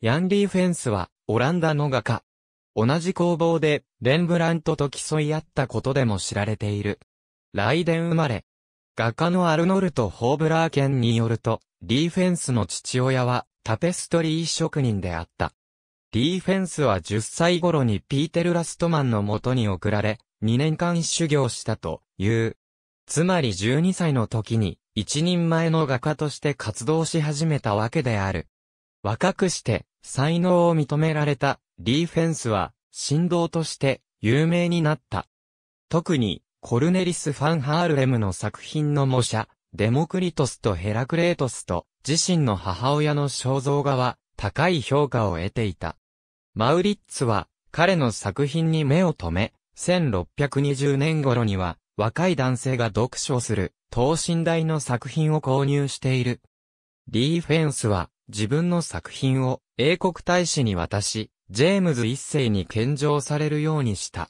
ヤンリーフェンスは、オランダの画家。同じ工房で、レンブラントと競い合ったことでも知られている。ライデン生まれ。画家のアルノルト・ホーブラーケンによると、リーフェンスの父親は、タペストリー職人であった。リーフェンスは10歳頃にピーテル・ラストマンの元に送られ、2年間修行したという。つまり12歳の時に、一人前の画家として活動し始めたわけである。若くして才能を認められたリーフェンスは神動として有名になった。特にコルネリス・ファン・ハールレムの作品の模写、デモクリトスとヘラクレートスと自身の母親の肖像画は高い評価を得ていた。マウリッツは彼の作品に目を留め、1620年頃には若い男性が読書する等身大の作品を購入している。リーフェンスは自分の作品を英国大使に渡し、ジェームズ一世に献上されるようにした。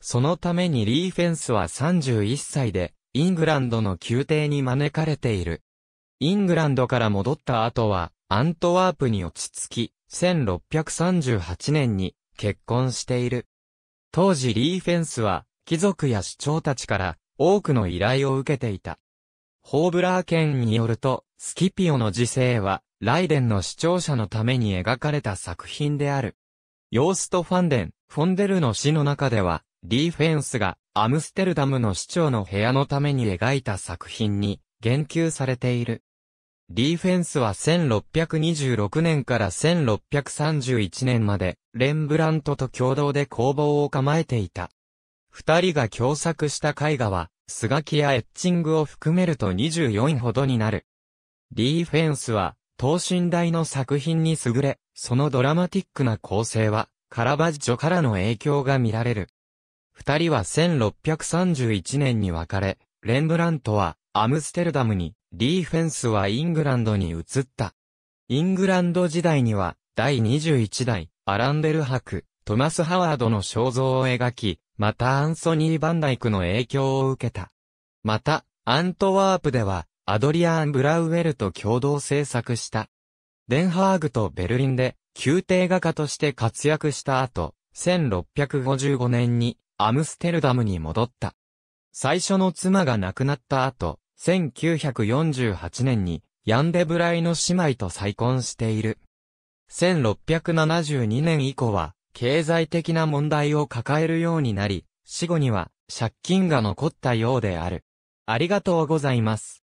そのためにリーフェンスは31歳で、イングランドの宮廷に招かれている。イングランドから戻った後は、アントワープに落ち着き、1638年に結婚している。当時リーフェンスは、貴族や市長たちから多くの依頼を受けていた。ホーブラー県によると、スキピオの時世は、ライデンの視聴者のために描かれた作品である。ヨースト・ファンデン、フォンデルの詩の中では、リー・フェンスがアムステルダムの市長の部屋のために描いた作品に言及されている。リー・フェンスは1626年から1631年までレンブラントと共同で工房を構えていた。二人が共作した絵画は、スガキやエッチングを含めると24ほどになる。リー・フェンスは、等身大の作品に優れ、そのドラマティックな構成は、カラバッジョからの影響が見られる。二人は1631年に別れ、レンブラントはアムステルダムに、リーフェンスはイングランドに移った。イングランド時代には、第21代、アランデル博、トマス・ハワードの肖像を描き、またアンソニー・バンダイクの影響を受けた。また、アントワープでは、アドリアン・ブラウエルと共同制作した。デンハーグとベルリンで宮廷画家として活躍した後、1655年にアムステルダムに戻った。最初の妻が亡くなった後、1948年にヤンデブライの姉妹と再婚している。1672年以降は、経済的な問題を抱えるようになり、死後には借金が残ったようである。ありがとうございます。